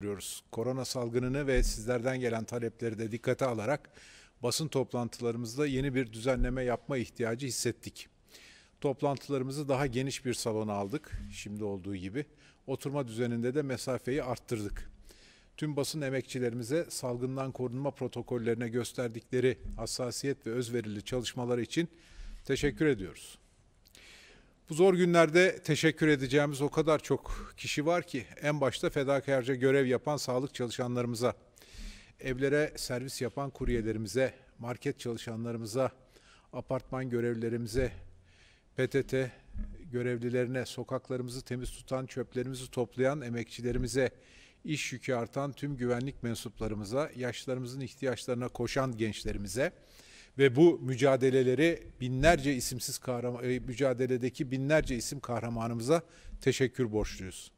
görüyoruz. Korona salgınını ve sizlerden gelen talepleri de dikkate alarak basın toplantılarımızda yeni bir düzenleme yapma ihtiyacı hissettik. Toplantılarımızı daha geniş bir salona aldık şimdi olduğu gibi. Oturma düzeninde de mesafeyi arttırdık. Tüm basın emekçilerimize salgından korunma protokollerine gösterdikleri hassasiyet ve özverili çalışmaları için teşekkür ediyoruz. Bu zor günlerde teşekkür edeceğimiz o kadar çok kişi var ki en başta fedakarca görev yapan sağlık çalışanlarımıza, evlere servis yapan kuryelerimize, market çalışanlarımıza, apartman görevlilerimize, PTT görevlilerine, sokaklarımızı temiz tutan, çöplerimizi toplayan emekçilerimize, iş yükü artan tüm güvenlik mensuplarımıza, yaşlarımızın ihtiyaçlarına koşan gençlerimize, ve bu mücadeleleri binlerce isimsiz kahraman e, mücadeledeki binlerce isim kahramanımıza teşekkür borçluyuz.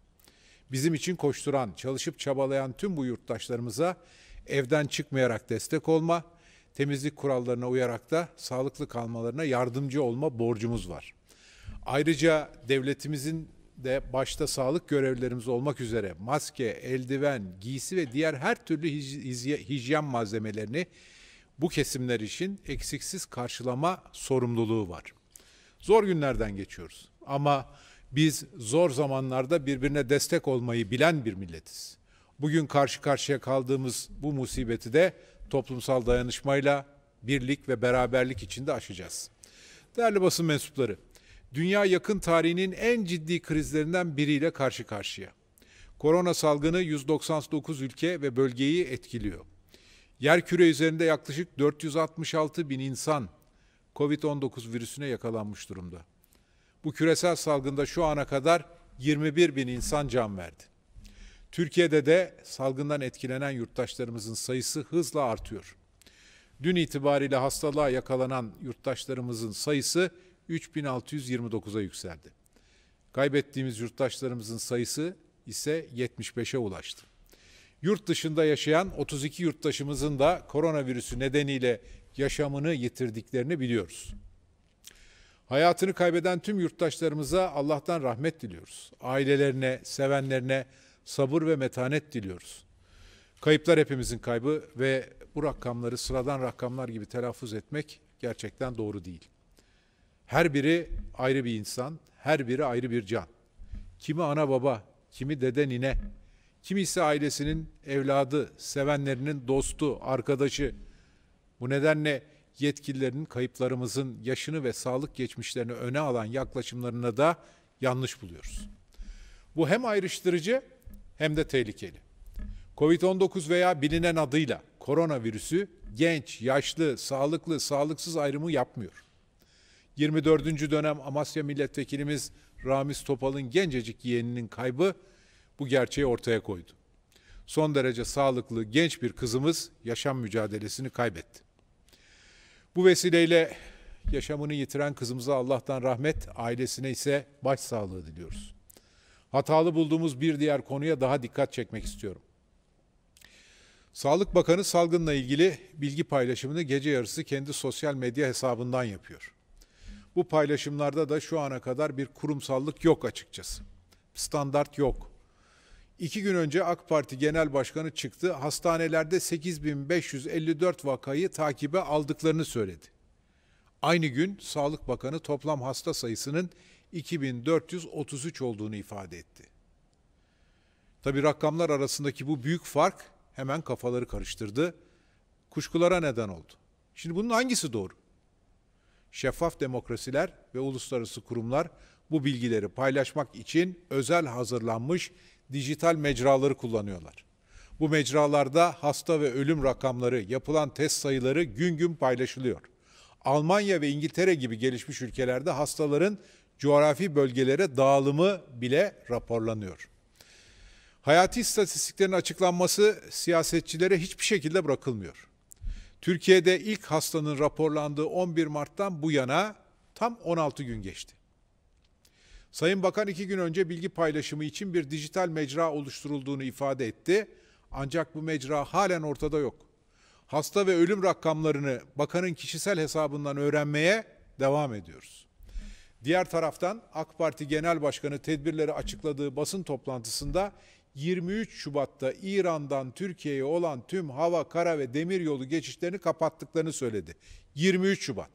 Bizim için koşturan, çalışıp çabalayan tüm bu yurttaşlarımıza evden çıkmayarak destek olma, temizlik kurallarına uyarak da sağlıklı kalmalarına yardımcı olma borcumuz var. Ayrıca devletimizin de başta sağlık görevlilerimiz olmak üzere maske, eldiven, giysi ve diğer her türlü hijyen malzemelerini bu kesimler için eksiksiz karşılama sorumluluğu var. Zor günlerden geçiyoruz ama biz zor zamanlarda birbirine destek olmayı bilen bir milletiz. Bugün karşı karşıya kaldığımız bu musibeti de toplumsal dayanışmayla, birlik ve beraberlik içinde aşacağız. Değerli basın mensupları, dünya yakın tarihinin en ciddi krizlerinden biriyle karşı karşıya. Korona salgını 199 ülke ve bölgeyi etkiliyor. Yer küre üzerinde yaklaşık 466 bin insan COVID-19 virüsüne yakalanmış durumda. Bu küresel salgında şu ana kadar 21 bin insan can verdi. Türkiye'de de salgından etkilenen yurttaşlarımızın sayısı hızla artıyor. Dün itibariyle hastalığa yakalanan yurttaşlarımızın sayısı 3629'a yükseldi. Kaybettiğimiz yurttaşlarımızın sayısı ise 75'e ulaştı. Yurt dışında yaşayan 32 yurttaşımızın da koronavirüsü nedeniyle yaşamını yitirdiklerini biliyoruz. Hayatını kaybeden tüm yurttaşlarımıza Allah'tan rahmet diliyoruz. Ailelerine, sevenlerine sabır ve metanet diliyoruz. Kayıplar hepimizin kaybı ve bu rakamları sıradan rakamlar gibi telaffuz etmek gerçekten doğru değil. Her biri ayrı bir insan, her biri ayrı bir can. Kimi ana baba, kimi dede nine, Kimisi ailesinin evladı, sevenlerinin dostu, arkadaşı. Bu nedenle yetkililerin kayıplarımızın yaşını ve sağlık geçmişlerini öne alan yaklaşımlarına da yanlış buluyoruz. Bu hem ayrıştırıcı hem de tehlikeli. Covid-19 veya bilinen adıyla koronavirüsü genç, yaşlı, sağlıklı, sağlıksız ayrımı yapmıyor. 24. dönem Amasya Milletvekilimiz Ramiz Topal'ın gencecik yeğeninin kaybı bu gerçeği ortaya koydu. Son derece sağlıklı genç bir kızımız yaşam mücadelesini kaybetti. Bu vesileyle yaşamını yitiren kızımıza Allah'tan rahmet, ailesine ise başsağlığı diliyoruz. Hatalı bulduğumuz bir diğer konuya daha dikkat çekmek istiyorum. Sağlık Bakanı salgınla ilgili bilgi paylaşımını gece yarısı kendi sosyal medya hesabından yapıyor. Bu paylaşımlarda da şu ana kadar bir kurumsallık yok açıkçası. Standart yok. İki gün önce AK Parti Genel Başkanı çıktı, hastanelerde 8554 vakayı takibe aldıklarını söyledi. Aynı gün Sağlık Bakanı toplam hasta sayısının 2433 olduğunu ifade etti. Tabi rakamlar arasındaki bu büyük fark hemen kafaları karıştırdı, kuşkulara neden oldu. Şimdi bunun hangisi doğru? Şeffaf demokrasiler ve uluslararası kurumlar bu bilgileri paylaşmak için özel hazırlanmış dijital mecraları kullanıyorlar. Bu mecralarda hasta ve ölüm rakamları, yapılan test sayıları gün gün paylaşılıyor. Almanya ve İngiltere gibi gelişmiş ülkelerde hastaların coğrafi bölgelere dağılımı bile raporlanıyor. Hayati istatistiklerin açıklanması siyasetçilere hiçbir şekilde bırakılmıyor. Türkiye'de ilk hastanın raporlandığı 11 Mart'tan bu yana tam 16 gün geçti. Sayın Bakan iki gün önce bilgi paylaşımı için bir dijital mecra oluşturulduğunu ifade etti. Ancak bu mecra halen ortada yok. Hasta ve ölüm rakamlarını bakanın kişisel hesabından öğrenmeye devam ediyoruz. Diğer taraftan AK Parti Genel Başkanı tedbirleri açıkladığı basın toplantısında 23 Şubat'ta İran'dan Türkiye'ye olan tüm hava, kara ve demiryolu geçişlerini kapattıklarını söyledi. 23 Şubat.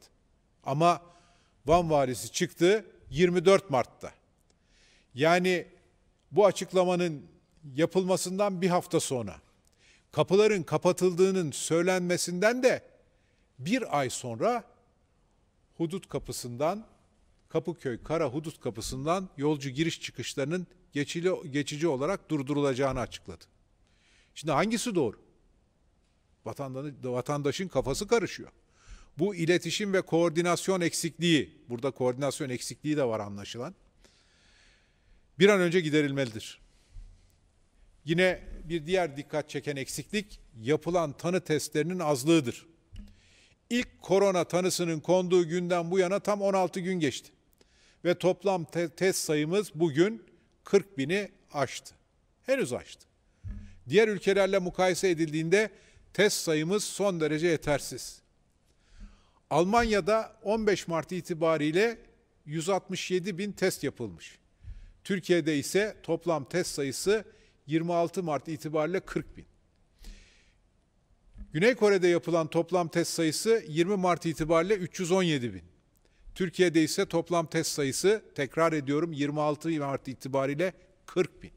Ama Van valisi çıktı, 24 Mart'ta. Yani bu açıklamanın yapılmasından bir hafta sonra kapıların kapatıldığının söylenmesinden de bir ay sonra hudut kapısından Kapıköy Kara Hudut Kapısı'ndan yolcu giriş çıkışlarının geçili, geçici olarak durdurulacağını açıkladı. Şimdi hangisi doğru? Vatandaşın kafası karışıyor bu iletişim ve koordinasyon eksikliği, burada koordinasyon eksikliği de var anlaşılan, bir an önce giderilmelidir. Yine bir diğer dikkat çeken eksiklik yapılan tanı testlerinin azlığıdır. İlk korona tanısının konduğu günden bu yana tam 16 gün geçti. Ve toplam te test sayımız bugün 40 bini aştı. Henüz aştı. Diğer ülkelerle mukayese edildiğinde test sayımız son derece yetersiz. Almanya'da 15 Mart itibariyle 167 bin test yapılmış. Türkiye'de ise toplam test sayısı 26 Mart itibariyle 40 bin. Güney Kore'de yapılan toplam test sayısı 20 Mart itibariyle 317 bin. Türkiye'de ise toplam test sayısı tekrar ediyorum 26 Mart itibariyle 40 bin.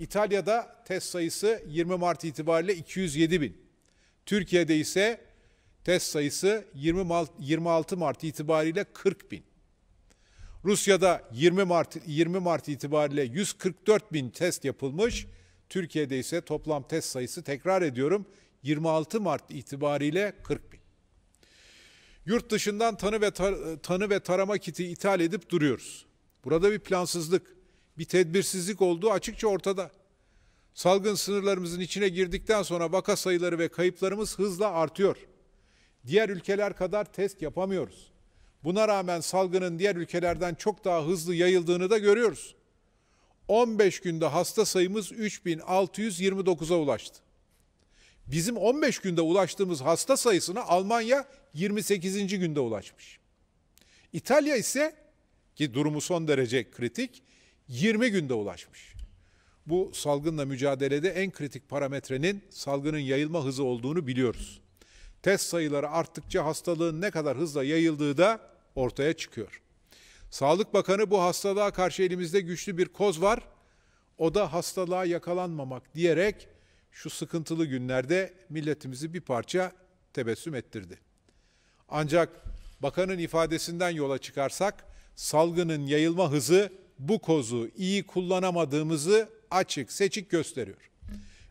İtalya'da test sayısı 20 Mart itibariyle 207 bin. Türkiye'de ise Test sayısı 26 Mart itibariyle 40 bin. Rusya'da 20 Mart 20 Mart itibariyle 144 bin test yapılmış. Türkiye'de ise toplam test sayısı tekrar ediyorum 26 Mart itibariyle 40 bin. Yurt dışından tanı ve tar- tanı ve tarama kiti ithal edip duruyoruz. Burada bir plansızlık, bir tedbirsizlik olduğu açıkça ortada. Salgın sınırlarımızın içine girdikten sonra vaka sayıları ve kayıplarımız hızla artıyor. Diğer ülkeler kadar test yapamıyoruz. Buna rağmen salgının diğer ülkelerden çok daha hızlı yayıldığını da görüyoruz. 15 günde hasta sayımız 3629'a ulaştı. Bizim 15 günde ulaştığımız hasta sayısına Almanya 28. günde ulaşmış. İtalya ise ki durumu son derece kritik 20 günde ulaşmış. Bu salgınla mücadelede en kritik parametrenin salgının yayılma hızı olduğunu biliyoruz. Test sayıları arttıkça hastalığın ne kadar hızla yayıldığı da ortaya çıkıyor. Sağlık Bakanı bu hastalığa karşı elimizde güçlü bir koz var. O da hastalığa yakalanmamak diyerek şu sıkıntılı günlerde milletimizi bir parça tebessüm ettirdi. Ancak bakanın ifadesinden yola çıkarsak salgının yayılma hızı bu kozu iyi kullanamadığımızı açık seçik gösteriyor.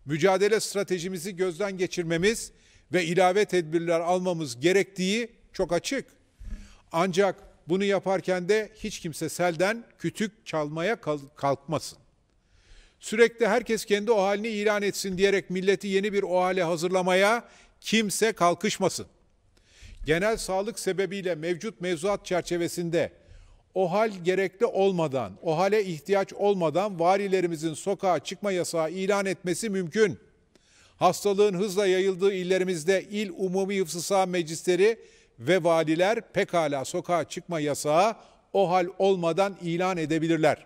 Mücadele stratejimizi gözden geçirmemiz ve ilave tedbirler almamız gerektiği çok açık. Ancak bunu yaparken de hiç kimse selden kütük çalmaya kalkmasın. Sürekli herkes kendi o halini ilan etsin diyerek milleti yeni bir o hale hazırlamaya kimse kalkışmasın. Genel sağlık sebebiyle mevcut mevzuat çerçevesinde o hal gerekli olmadan, o hale ihtiyaç olmadan varilerimizin sokağa çıkma yasağı ilan etmesi mümkün.'' Hastalığın hızla yayıldığı illerimizde il umumi hıfzı saha meclisleri ve valiler pekala sokağa çıkma yasağı o hal olmadan ilan edebilirler.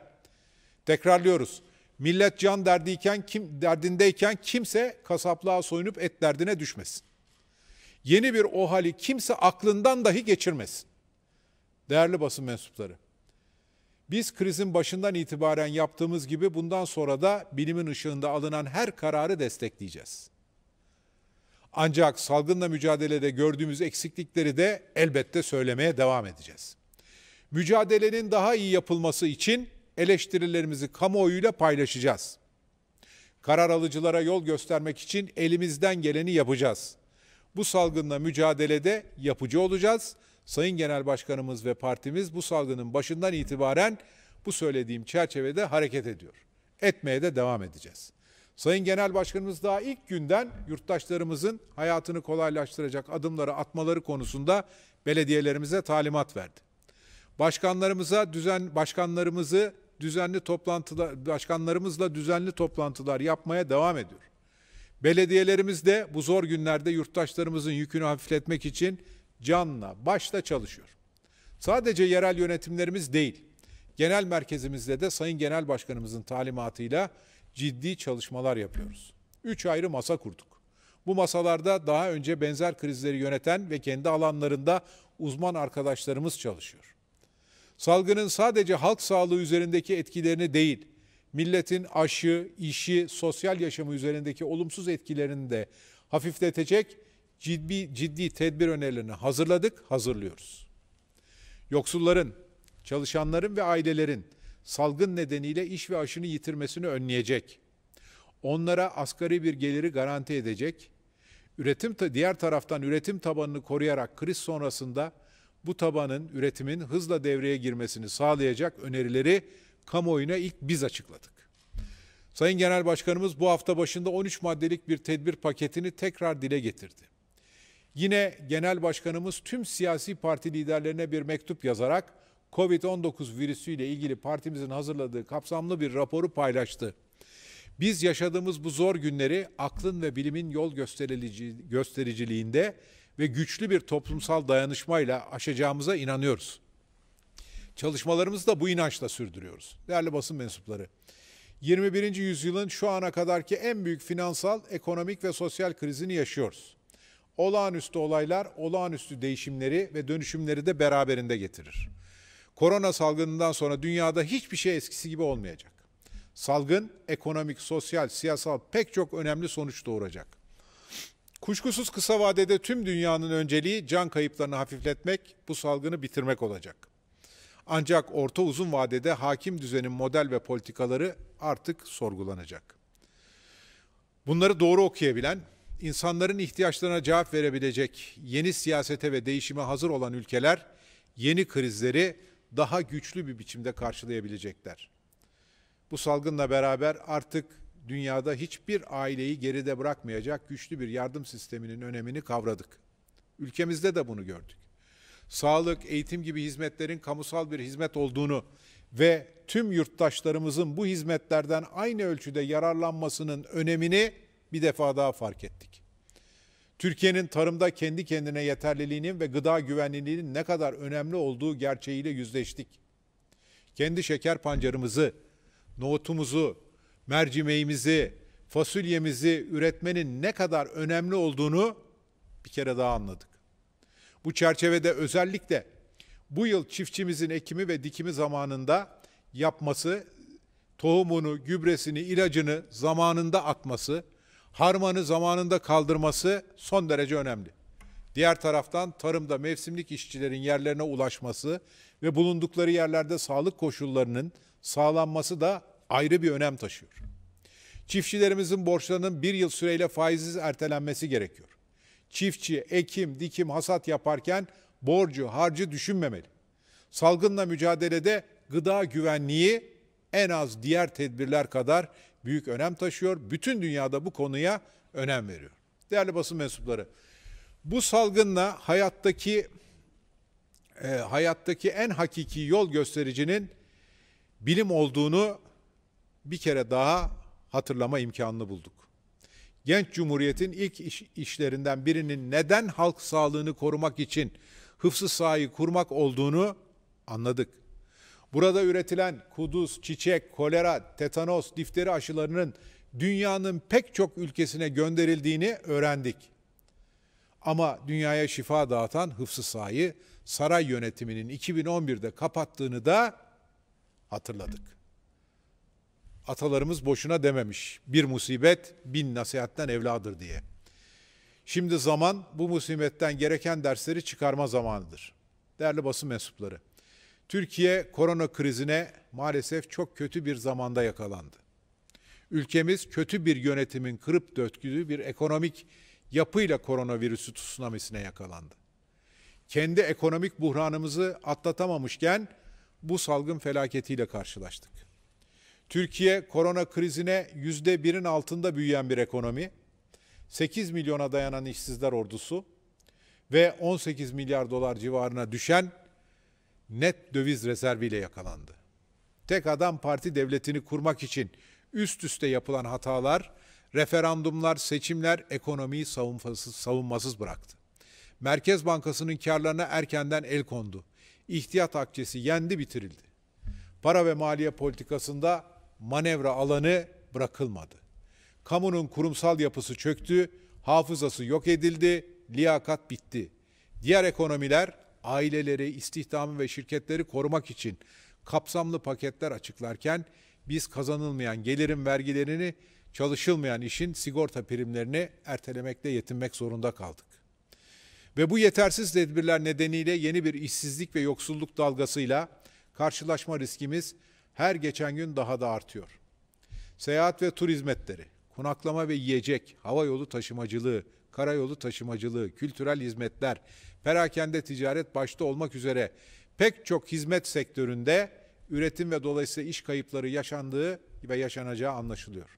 Tekrarlıyoruz. Millet can derdiyken kim derdindeyken kimse kasaplığa soyunup et derdine düşmesin. Yeni bir o hali kimse aklından dahi geçirmesin. Değerli basın mensupları, biz krizin başından itibaren yaptığımız gibi bundan sonra da bilimin ışığında alınan her kararı destekleyeceğiz. Ancak salgınla mücadelede gördüğümüz eksiklikleri de elbette söylemeye devam edeceğiz. Mücadelenin daha iyi yapılması için eleştirilerimizi kamuoyuyla paylaşacağız. Karar alıcılara yol göstermek için elimizden geleni yapacağız. Bu salgınla mücadelede yapıcı olacağız.'' Sayın Genel Başkanımız ve partimiz bu salgının başından itibaren bu söylediğim çerçevede hareket ediyor. Etmeye de devam edeceğiz. Sayın Genel Başkanımız daha ilk günden yurttaşlarımızın hayatını kolaylaştıracak adımları atmaları konusunda belediyelerimize talimat verdi. Başkanlarımıza düzen başkanlarımızı düzenli toplantılar başkanlarımızla düzenli toplantılar yapmaya devam ediyor. Belediyelerimiz de bu zor günlerde yurttaşlarımızın yükünü hafifletmek için canla, başla çalışıyor. Sadece yerel yönetimlerimiz değil, genel merkezimizde de Sayın Genel Başkanımızın talimatıyla ciddi çalışmalar yapıyoruz. Üç ayrı masa kurduk. Bu masalarda daha önce benzer krizleri yöneten ve kendi alanlarında uzman arkadaşlarımız çalışıyor. Salgının sadece halk sağlığı üzerindeki etkilerini değil, milletin aşı, işi, sosyal yaşamı üzerindeki olumsuz etkilerini de hafifletecek ciddi, ciddi tedbir önerilerini hazırladık, hazırlıyoruz. Yoksulların, çalışanların ve ailelerin salgın nedeniyle iş ve aşını yitirmesini önleyecek, onlara asgari bir geliri garanti edecek, üretim diğer taraftan üretim tabanını koruyarak kriz sonrasında bu tabanın üretimin hızla devreye girmesini sağlayacak önerileri kamuoyuna ilk biz açıkladık. Sayın Genel Başkanımız bu hafta başında 13 maddelik bir tedbir paketini tekrar dile getirdi. Yine Genel Başkanımız tüm siyasi parti liderlerine bir mektup yazarak COVID-19 virüsüyle ilgili partimizin hazırladığı kapsamlı bir raporu paylaştı. Biz yaşadığımız bu zor günleri aklın ve bilimin yol göstericiliğinde ve güçlü bir toplumsal dayanışmayla aşacağımıza inanıyoruz. Çalışmalarımızı da bu inançla sürdürüyoruz. Değerli basın mensupları, 21. yüzyılın şu ana kadarki en büyük finansal, ekonomik ve sosyal krizini yaşıyoruz. Olağanüstü olaylar olağanüstü değişimleri ve dönüşümleri de beraberinde getirir. Korona salgınından sonra dünyada hiçbir şey eskisi gibi olmayacak. Salgın ekonomik, sosyal, siyasal pek çok önemli sonuç doğuracak. Kuşkusuz kısa vadede tüm dünyanın önceliği can kayıplarını hafifletmek, bu salgını bitirmek olacak. Ancak orta uzun vadede hakim düzenin model ve politikaları artık sorgulanacak. Bunları doğru okuyabilen, insanların ihtiyaçlarına cevap verebilecek yeni siyasete ve değişime hazır olan ülkeler yeni krizleri daha güçlü bir biçimde karşılayabilecekler. Bu salgınla beraber artık dünyada hiçbir aileyi geride bırakmayacak güçlü bir yardım sisteminin önemini kavradık. Ülkemizde de bunu gördük. Sağlık, eğitim gibi hizmetlerin kamusal bir hizmet olduğunu ve tüm yurttaşlarımızın bu hizmetlerden aynı ölçüde yararlanmasının önemini bir defa daha fark ettik. Türkiye'nin tarımda kendi kendine yeterliliğinin ve gıda güvenliğinin ne kadar önemli olduğu gerçeğiyle yüzleştik. Kendi şeker pancarımızı, nohutumuzu, mercimeğimizi, fasulyemizi üretmenin ne kadar önemli olduğunu bir kere daha anladık. Bu çerçevede özellikle bu yıl çiftçimizin ekimi ve dikimi zamanında yapması, tohumunu, gübresini, ilacını zamanında atması, harmanı zamanında kaldırması son derece önemli. Diğer taraftan tarımda mevsimlik işçilerin yerlerine ulaşması ve bulundukları yerlerde sağlık koşullarının sağlanması da ayrı bir önem taşıyor. Çiftçilerimizin borçlarının bir yıl süreyle faizsiz ertelenmesi gerekiyor. Çiftçi ekim, dikim, hasat yaparken borcu, harcı düşünmemeli. Salgınla mücadelede gıda güvenliği en az diğer tedbirler kadar büyük önem taşıyor. Bütün dünyada bu konuya önem veriyor. Değerli basın mensupları, bu salgınla hayattaki e, hayattaki en hakiki yol göstericinin bilim olduğunu bir kere daha hatırlama imkanını bulduk. Genç Cumhuriyet'in ilk iş, işlerinden birinin neden halk sağlığını korumak için hıfzı sahayı kurmak olduğunu anladık. Burada üretilen kuduz, çiçek, kolera, tetanos, difteri aşılarının dünyanın pek çok ülkesine gönderildiğini öğrendik. Ama dünyaya şifa dağıtan Hıfzı Sa'yı saray yönetiminin 2011'de kapattığını da hatırladık. Atalarımız boşuna dememiş. Bir musibet bin nasihatten evladır diye. Şimdi zaman bu musibetten gereken dersleri çıkarma zamanıdır. Değerli basın mensupları. Türkiye korona krizine maalesef çok kötü bir zamanda yakalandı. Ülkemiz kötü bir yönetimin kırıp döktüğü bir ekonomik yapıyla koronavirüsü tsunamisine yakalandı. Kendi ekonomik buhranımızı atlatamamışken bu salgın felaketiyle karşılaştık. Türkiye korona krizine yüzde birin altında büyüyen bir ekonomi, 8 milyona dayanan işsizler ordusu ve 18 milyar dolar civarına düşen net döviz rezerviyle yakalandı. Tek adam parti devletini kurmak için üst üste yapılan hatalar, referandumlar, seçimler ekonomiyi savunmasız, savunmasız bıraktı. Merkez Bankası'nın karlarına erkenden el kondu. İhtiyat akçesi yendi bitirildi. Para ve maliye politikasında manevra alanı bırakılmadı. Kamunun kurumsal yapısı çöktü, hafızası yok edildi, liyakat bitti. Diğer ekonomiler aileleri, istihdamı ve şirketleri korumak için kapsamlı paketler açıklarken biz kazanılmayan gelirin vergilerini çalışılmayan işin sigorta primlerini ertelemekle yetinmek zorunda kaldık. Ve bu yetersiz tedbirler nedeniyle yeni bir işsizlik ve yoksulluk dalgasıyla karşılaşma riskimiz her geçen gün daha da artıyor. Seyahat ve turizm hizmetleri, konaklama ve yiyecek, hava yolu taşımacılığı, karayolu taşımacılığı, kültürel hizmetler, perakende ticaret başta olmak üzere pek çok hizmet sektöründe üretim ve dolayısıyla iş kayıpları yaşandığı ve yaşanacağı anlaşılıyor.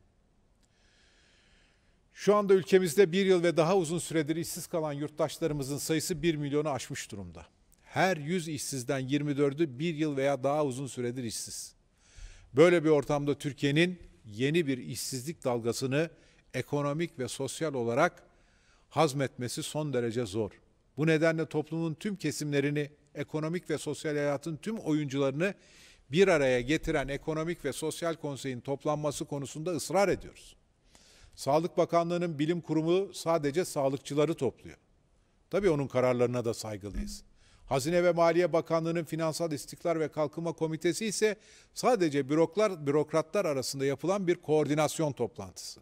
Şu anda ülkemizde bir yıl ve daha uzun süredir işsiz kalan yurttaşlarımızın sayısı 1 milyonu aşmış durumda. Her 100 işsizden 24'ü bir yıl veya daha uzun süredir işsiz. Böyle bir ortamda Türkiye'nin yeni bir işsizlik dalgasını ekonomik ve sosyal olarak hazmetmesi son derece zor. Bu nedenle toplumun tüm kesimlerini, ekonomik ve sosyal hayatın tüm oyuncularını bir araya getiren Ekonomik ve Sosyal Konsey'in toplanması konusunda ısrar ediyoruz. Sağlık Bakanlığı'nın bilim kurumu sadece sağlıkçıları topluyor. Tabii onun kararlarına da saygılıyız. Hazine ve Maliye Bakanlığı'nın Finansal İstikrar ve Kalkınma Komitesi ise sadece büroklar, bürokratlar arasında yapılan bir koordinasyon toplantısı.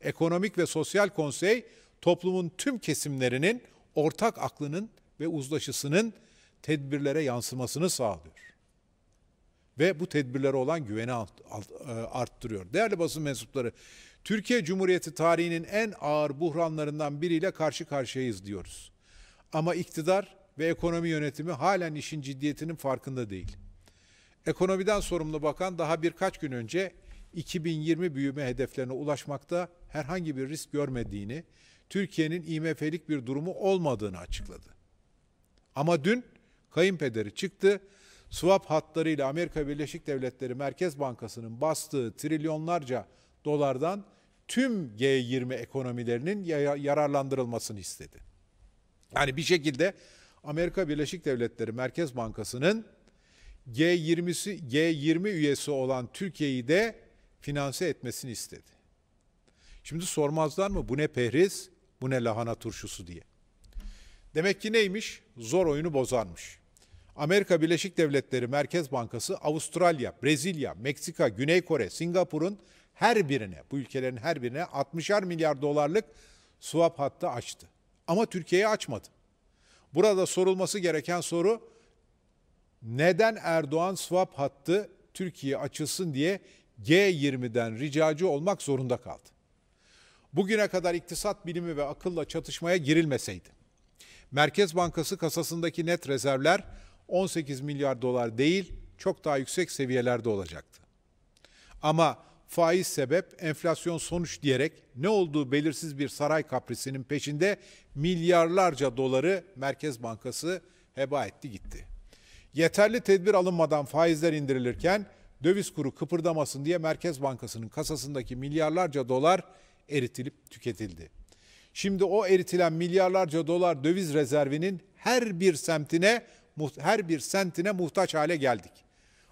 Ekonomik ve Sosyal Konsey toplumun tüm kesimlerinin ortak aklının ve uzlaşısının tedbirlere yansımasını sağlıyor. Ve bu tedbirlere olan güveni e, arttırıyor. Değerli basın mensupları, Türkiye Cumhuriyeti tarihinin en ağır buhranlarından biriyle karşı karşıyayız diyoruz. Ama iktidar ve ekonomi yönetimi halen işin ciddiyetinin farkında değil. Ekonomiden sorumlu bakan daha birkaç gün önce 2020 büyüme hedeflerine ulaşmakta herhangi bir risk görmediğini, Türkiye'nin IMF'lik bir durumu olmadığını açıkladı. Ama dün kayınpederi çıktı, swap hatlarıyla Amerika Birleşik Devletleri Merkez Bankası'nın bastığı trilyonlarca dolardan tüm G20 ekonomilerinin yararlandırılmasını istedi. Yani bir şekilde Amerika Birleşik Devletleri Merkez Bankası'nın G20'si G20 üyesi olan Türkiye'yi de finanse etmesini istedi. Şimdi sormazlar mı bu ne pehriz? Bu ne lahana turşusu diye. Demek ki neymiş? Zor oyunu bozanmış. Amerika Birleşik Devletleri Merkez Bankası Avustralya, Brezilya, Meksika, Güney Kore, Singapur'un her birine, bu ülkelerin her birine 60'ar milyar dolarlık swap hattı açtı. Ama Türkiye'ye açmadı. Burada sorulması gereken soru neden Erdoğan swap hattı Türkiye açılsın diye G20'den ricacı olmak zorunda kaldı? bugüne kadar iktisat bilimi ve akılla çatışmaya girilmeseydi. Merkez Bankası kasasındaki net rezervler 18 milyar dolar değil, çok daha yüksek seviyelerde olacaktı. Ama faiz sebep, enflasyon sonuç diyerek ne olduğu belirsiz bir saray kaprisinin peşinde milyarlarca doları Merkez Bankası heba etti gitti. Yeterli tedbir alınmadan faizler indirilirken döviz kuru kıpırdamasın diye Merkez Bankası'nın kasasındaki milyarlarca dolar eritilip tüketildi. Şimdi o eritilen milyarlarca dolar döviz rezervinin her bir semtine her bir sentine muhtaç hale geldik.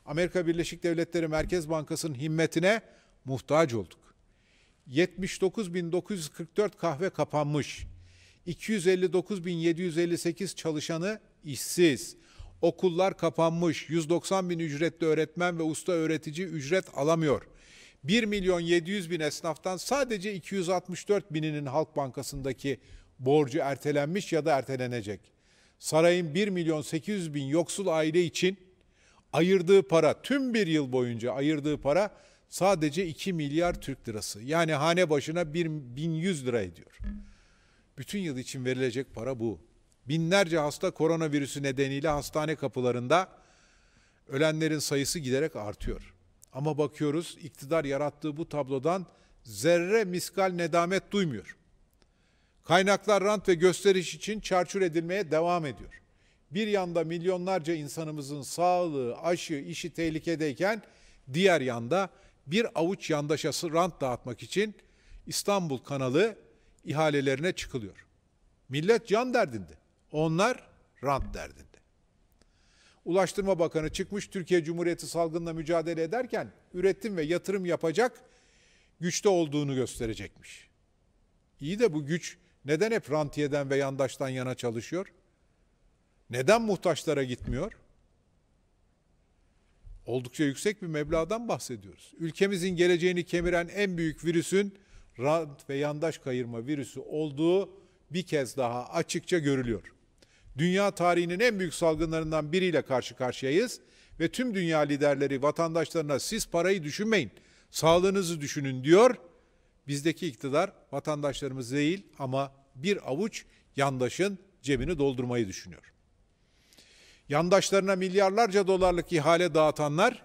Amerika Birleşik Devletleri Merkez Bankası'nın himmetine muhtaç olduk. 79.944 kahve kapanmış. 259.758 çalışanı işsiz. Okullar kapanmış. 190 bin ücretli öğretmen ve usta öğretici ücret alamıyor. 1 milyon 700 bin esnaftan sadece 264 bininin Halk Bankası'ndaki borcu ertelenmiş ya da ertelenecek. Sarayın 1 milyon 800 bin yoksul aile için ayırdığı para tüm bir yıl boyunca ayırdığı para sadece 2 milyar Türk lirası. Yani hane başına 1100 lira ediyor. Bütün yıl için verilecek para bu. Binlerce hasta koronavirüsü nedeniyle hastane kapılarında ölenlerin sayısı giderek artıyor. Ama bakıyoruz iktidar yarattığı bu tablodan zerre miskal nedamet duymuyor. Kaynaklar rant ve gösteriş için çarçur edilmeye devam ediyor. Bir yanda milyonlarca insanımızın sağlığı, aşı, işi tehlikedeyken diğer yanda bir avuç yandaşası rant dağıtmak için İstanbul kanalı ihalelerine çıkılıyor. Millet can derdinde. Onlar rant derdinde. Ulaştırma Bakanı çıkmış Türkiye Cumhuriyeti salgınla mücadele ederken üretim ve yatırım yapacak güçte olduğunu gösterecekmiş. İyi de bu güç neden hep rantiyeden ve yandaştan yana çalışıyor? Neden muhtaçlara gitmiyor? Oldukça yüksek bir meblağdan bahsediyoruz. Ülkemizin geleceğini kemiren en büyük virüsün rant ve yandaş kayırma virüsü olduğu bir kez daha açıkça görülüyor dünya tarihinin en büyük salgınlarından biriyle karşı karşıyayız ve tüm dünya liderleri vatandaşlarına siz parayı düşünmeyin, sağlığınızı düşünün diyor. Bizdeki iktidar vatandaşlarımız değil ama bir avuç yandaşın cebini doldurmayı düşünüyor. Yandaşlarına milyarlarca dolarlık ihale dağıtanlar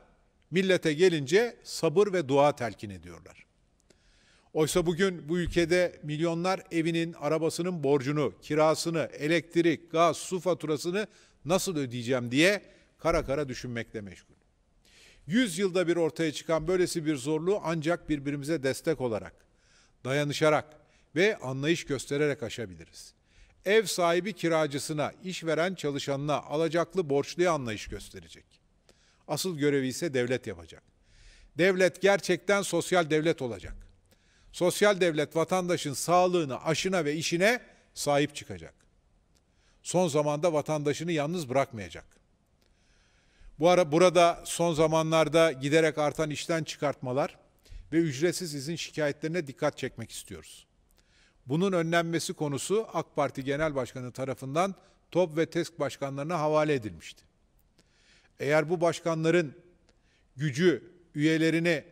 millete gelince sabır ve dua telkin ediyorlar. Oysa bugün bu ülkede milyonlar evinin, arabasının borcunu, kirasını, elektrik, gaz, su faturasını nasıl ödeyeceğim diye kara kara düşünmekle meşgul. Yüz yılda bir ortaya çıkan böylesi bir zorluğu ancak birbirimize destek olarak, dayanışarak ve anlayış göstererek aşabiliriz. Ev sahibi kiracısına, işveren çalışanına, alacaklı borçluya anlayış gösterecek. Asıl görevi ise devlet yapacak. Devlet gerçekten sosyal devlet olacak. Sosyal devlet vatandaşın sağlığına, aşına ve işine sahip çıkacak. Son zamanda vatandaşını yalnız bırakmayacak. Bu ara burada son zamanlarda giderek artan işten çıkartmalar ve ücretsiz izin şikayetlerine dikkat çekmek istiyoruz. Bunun önlenmesi konusu AK Parti Genel Başkanı tarafından TOP ve TESK başkanlarına havale edilmişti. Eğer bu başkanların gücü, üyelerini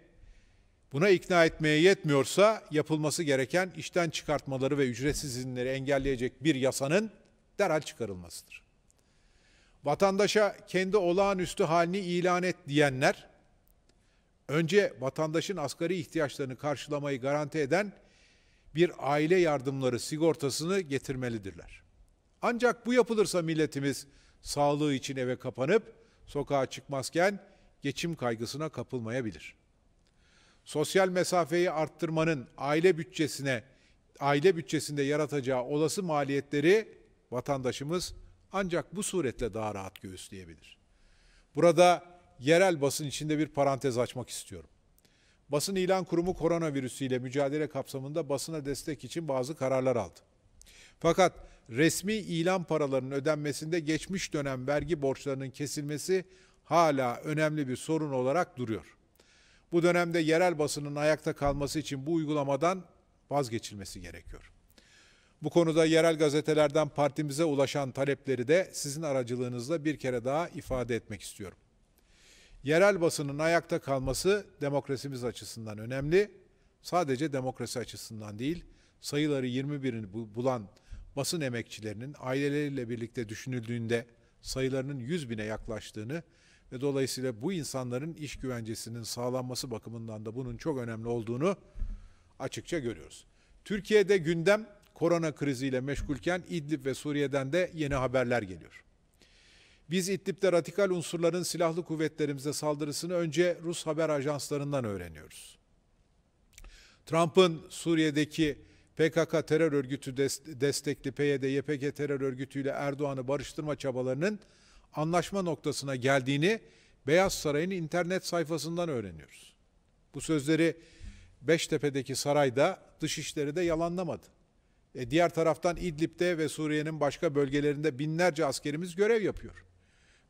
Buna ikna etmeye yetmiyorsa yapılması gereken işten çıkartmaları ve ücretsiz izinleri engelleyecek bir yasanın derhal çıkarılmasıdır. Vatandaşa kendi olağanüstü halini ilan et diyenler, önce vatandaşın asgari ihtiyaçlarını karşılamayı garanti eden bir aile yardımları sigortasını getirmelidirler. Ancak bu yapılırsa milletimiz sağlığı için eve kapanıp sokağa çıkmazken geçim kaygısına kapılmayabilir.'' sosyal mesafeyi arttırmanın aile bütçesine aile bütçesinde yaratacağı olası maliyetleri vatandaşımız ancak bu suretle daha rahat göğüsleyebilir. Burada yerel basın içinde bir parantez açmak istiyorum. Basın İlan Kurumu koronavirüsüyle mücadele kapsamında basına destek için bazı kararlar aldı. Fakat resmi ilan paralarının ödenmesinde geçmiş dönem vergi borçlarının kesilmesi hala önemli bir sorun olarak duruyor. Bu dönemde yerel basının ayakta kalması için bu uygulamadan vazgeçilmesi gerekiyor. Bu konuda yerel gazetelerden partimize ulaşan talepleri de sizin aracılığınızla bir kere daha ifade etmek istiyorum. Yerel basının ayakta kalması demokrasimiz açısından önemli. Sadece demokrasi açısından değil, sayıları 21'ini bulan basın emekçilerinin aileleriyle birlikte düşünüldüğünde sayılarının 100 bine yaklaştığını ve dolayısıyla bu insanların iş güvencesinin sağlanması bakımından da bunun çok önemli olduğunu açıkça görüyoruz. Türkiye'de gündem korona kriziyle meşgulken İdlib ve Suriye'den de yeni haberler geliyor. Biz İdlib'de radikal unsurların silahlı kuvvetlerimize saldırısını önce Rus haber ajanslarından öğreniyoruz. Trump'ın Suriye'deki PKK terör örgütü destekli PYD, YPG terör örgütüyle Erdoğan'ı barıştırma çabalarının anlaşma noktasına geldiğini Beyaz Saray'ın internet sayfasından öğreniyoruz. Bu sözleri Beştepe'deki sarayda dışişleri de yalanlamadı. E diğer taraftan İdlib'de ve Suriye'nin başka bölgelerinde binlerce askerimiz görev yapıyor.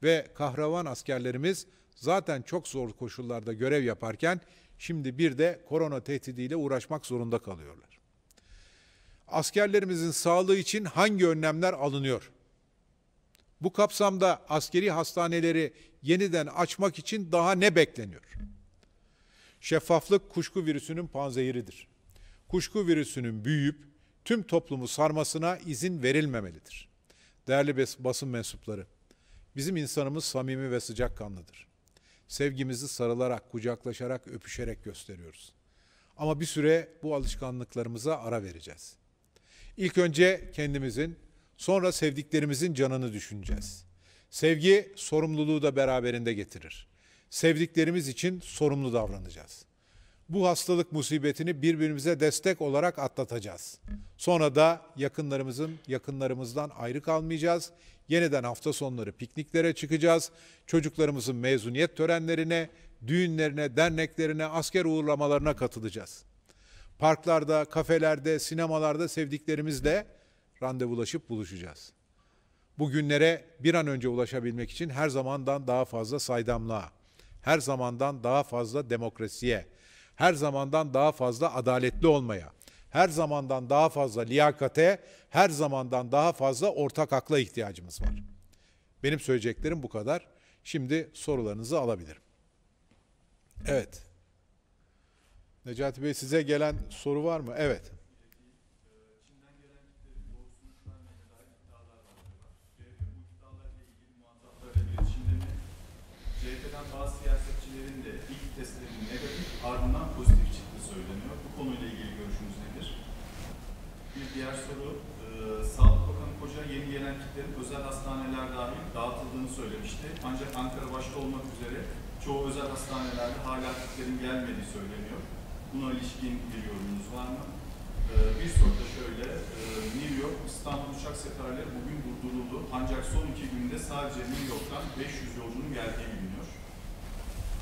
Ve kahraman askerlerimiz zaten çok zor koşullarda görev yaparken şimdi bir de korona tehdidiyle uğraşmak zorunda kalıyorlar. Askerlerimizin sağlığı için hangi önlemler alınıyor? Bu kapsamda askeri hastaneleri yeniden açmak için daha ne bekleniyor? Şeffaflık kuşku virüsünün panzehiridir. Kuşku virüsünün büyüyüp tüm toplumu sarmasına izin verilmemelidir. Değerli basın mensupları, bizim insanımız samimi ve sıcakkanlıdır. Sevgimizi sarılarak, kucaklaşarak, öpüşerek gösteriyoruz. Ama bir süre bu alışkanlıklarımıza ara vereceğiz. İlk önce kendimizin, Sonra sevdiklerimizin canını düşüneceğiz. Sevgi sorumluluğu da beraberinde getirir. Sevdiklerimiz için sorumlu davranacağız. Bu hastalık musibetini birbirimize destek olarak atlatacağız. Sonra da yakınlarımızın yakınlarımızdan ayrı kalmayacağız. Yeniden hafta sonları pikniklere çıkacağız. Çocuklarımızın mezuniyet törenlerine, düğünlerine, derneklerine, asker uğurlamalarına katılacağız. Parklarda, kafelerde, sinemalarda sevdiklerimizle randevulaşıp buluşacağız. Bu günlere bir an önce ulaşabilmek için her zamandan daha fazla saydamlığa, her zamandan daha fazla demokrasiye, her zamandan daha fazla adaletli olmaya, her zamandan daha fazla liyakate, her zamandan daha fazla ortak akla ihtiyacımız var. Benim söyleyeceklerim bu kadar. Şimdi sorularınızı alabilirim. Evet. Necati Bey size gelen soru var mı? Evet. CHP'den bazı siyasetçilerin de ilk testlerinin negatif ardından pozitif çıktığı söyleniyor. Bu konuyla ilgili görüşünüz nedir? Bir diğer soru, e, Sağlık Bakanı Koca yeni gelen kitlerin özel hastaneler dahil dağıtıldığını söylemişti. Ancak Ankara başta olmak üzere çoğu özel hastanelerde hala kitlerin gelmediği söyleniyor. Buna ilişkin bir yorumunuz var mı? E, bir soru da şöyle, e, New York, İstanbul uçak seferleri bugün durduruldu. Ancak son iki günde sadece New York'tan 500 yolcunun geldiği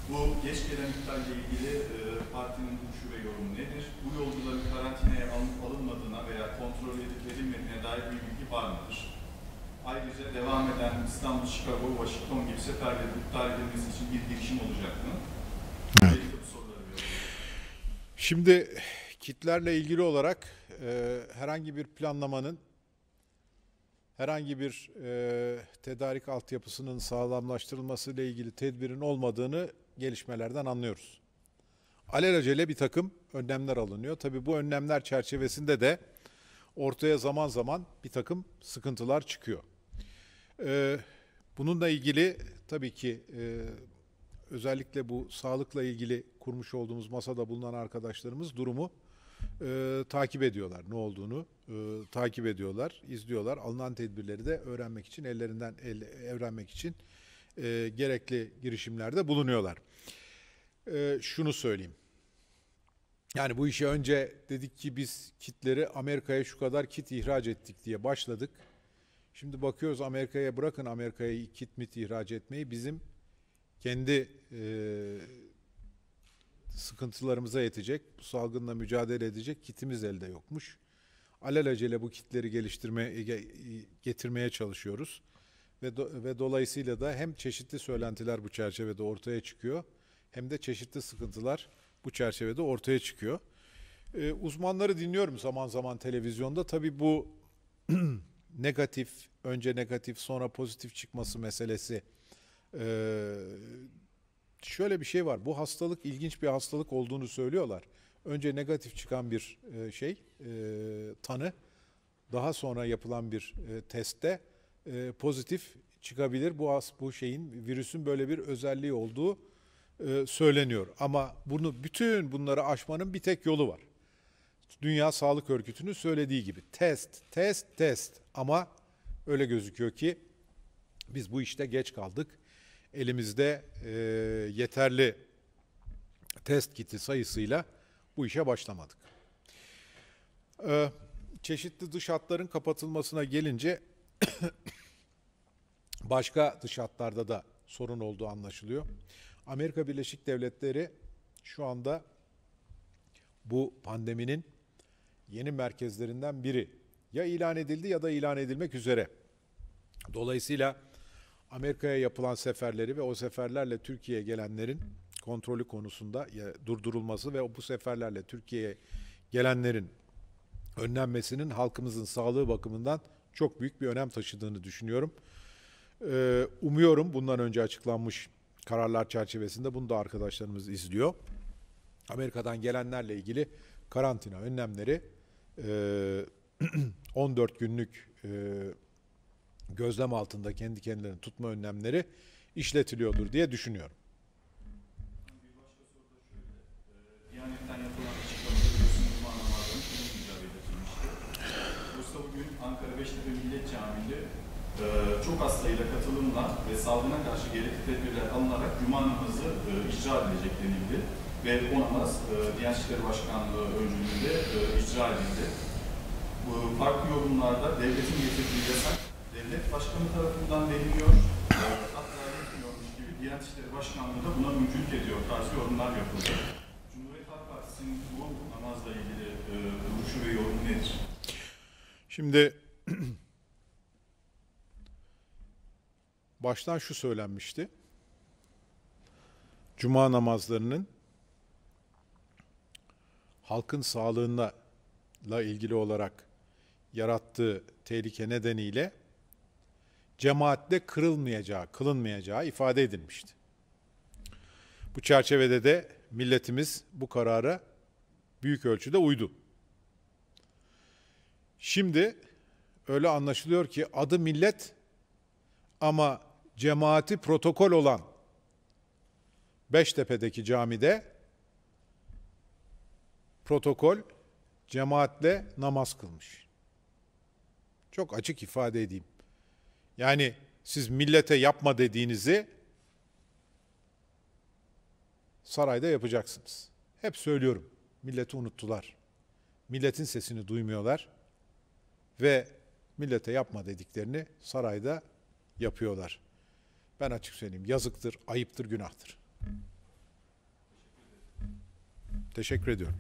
bu geç gelen iptalle ilgili e, partinin duruşu ve yorumu nedir? Bu yolcuların karantinaya alınıp alınmadığına veya kontrol edip edilmediğine dair bir bilgi var mıdır? Ayrıca devam eden İstanbul, Chicago, Washington gibi seferlerin iptal edilmesi için bir girişim olacak mı? Şimdi kitlerle ilgili olarak e, herhangi bir planlamanın herhangi bir e, tedarik altyapısının sağlamlaştırılması ile ilgili tedbirin olmadığını gelişmelerden anlıyoruz. Alelacele bir takım önlemler alınıyor. Tabii bu önlemler çerçevesinde de ortaya zaman zaman bir takım sıkıntılar çıkıyor. Ee, bununla ilgili tabii ki e, özellikle bu sağlıkla ilgili kurmuş olduğumuz masada bulunan arkadaşlarımız durumu e, takip ediyorlar. Ne olduğunu e, takip ediyorlar, izliyorlar. Alınan tedbirleri de öğrenmek için ellerinden el, öğrenmek için e, gerekli girişimlerde bulunuyorlar. E, şunu söyleyeyim. Yani bu işe önce dedik ki biz kitleri Amerika'ya şu kadar kit ihraç ettik diye başladık. Şimdi bakıyoruz Amerika'ya bırakın Amerika'ya kit mit ihraç etmeyi bizim kendi e, sıkıntılarımıza yetecek, bu salgınla mücadele edecek kitimiz elde yokmuş. Alelacele bu kitleri geliştirmeye getirmeye çalışıyoruz ve, do, ve dolayısıyla da hem çeşitli söylentiler bu çerçevede ortaya çıkıyor hem de çeşitli sıkıntılar bu çerçevede ortaya çıkıyor. Ee, uzmanları dinliyorum zaman zaman televizyonda. Tabii bu negatif, önce negatif sonra pozitif çıkması meselesi. Ee, şöyle bir şey var. Bu hastalık ilginç bir hastalık olduğunu söylüyorlar. Önce negatif çıkan bir e, şey, e, tanı. Daha sonra yapılan bir e, testte e, pozitif çıkabilir. Bu as bu şeyin virüsün böyle bir özelliği olduğu e, söyleniyor. Ama bunu bütün bunları aşmanın bir tek yolu var. Dünya Sağlık Örgütü'nün söylediği gibi test, test, test ama öyle gözüküyor ki biz bu işte geç kaldık. Elimizde e, yeterli test kiti sayısıyla bu işe başlamadık. E, çeşitli dış hatların kapatılmasına gelince başka dış hatlarda da sorun olduğu anlaşılıyor. Amerika Birleşik Devletleri şu anda bu pandeminin yeni merkezlerinden biri. Ya ilan edildi ya da ilan edilmek üzere. Dolayısıyla Amerika'ya yapılan seferleri ve o seferlerle Türkiye'ye gelenlerin kontrolü konusunda durdurulması ve bu seferlerle Türkiye'ye gelenlerin önlenmesinin halkımızın sağlığı bakımından çok büyük bir önem taşıdığını düşünüyorum. Ee, umuyorum bundan önce açıklanmış kararlar çerçevesinde bunu da arkadaşlarımız izliyor. Amerika'dan gelenlerle ilgili karantina önlemleri e, 14 günlük e, gözlem altında kendi kendilerini tutma önlemleri işletiliyordur diye düşünüyorum. Bursa bugün Ankara Beştepe Millet Camii'nde e, çok az sayıda katılımla ve salgına karşı gerekli tedbirler alınarak Cuma namazı e, icra edilecek denildi. Ve o namaz e, Diyanet İşleri Başkanlığı öncülüğünde e, icra edildi. Bu farklı yorumlarda devletin getirdiği yasak devlet başkanı tarafından veriliyor. E, hatta yapmıyormuş gibi Diyanet İşleri Başkanlığı da buna mümkün ediyor tarzı yorumlar yapıldı. Cumhuriyet Halk Partisi'nin bu namazla ilgili e, duruşu ve yorumu nedir? Şimdi baştan şu söylenmişti. Cuma namazlarının halkın sağlığına la ilgili olarak yarattığı tehlike nedeniyle cemaatle kırılmayacağı, kılınmayacağı ifade edilmişti. Bu çerçevede de milletimiz bu karara büyük ölçüde uydu. Şimdi öyle anlaşılıyor ki adı millet ama cemaati protokol olan Beştepe'deki camide protokol cemaatle namaz kılmış. Çok açık ifade edeyim. Yani siz millete yapma dediğinizi sarayda yapacaksınız. Hep söylüyorum. Milleti unuttular. Milletin sesini duymuyorlar. Ve millete yapma dediklerini sarayda yapıyorlar. Ben açık söyleyeyim yazıktır, ayıptır, günahtır. Teşekkür ediyorum.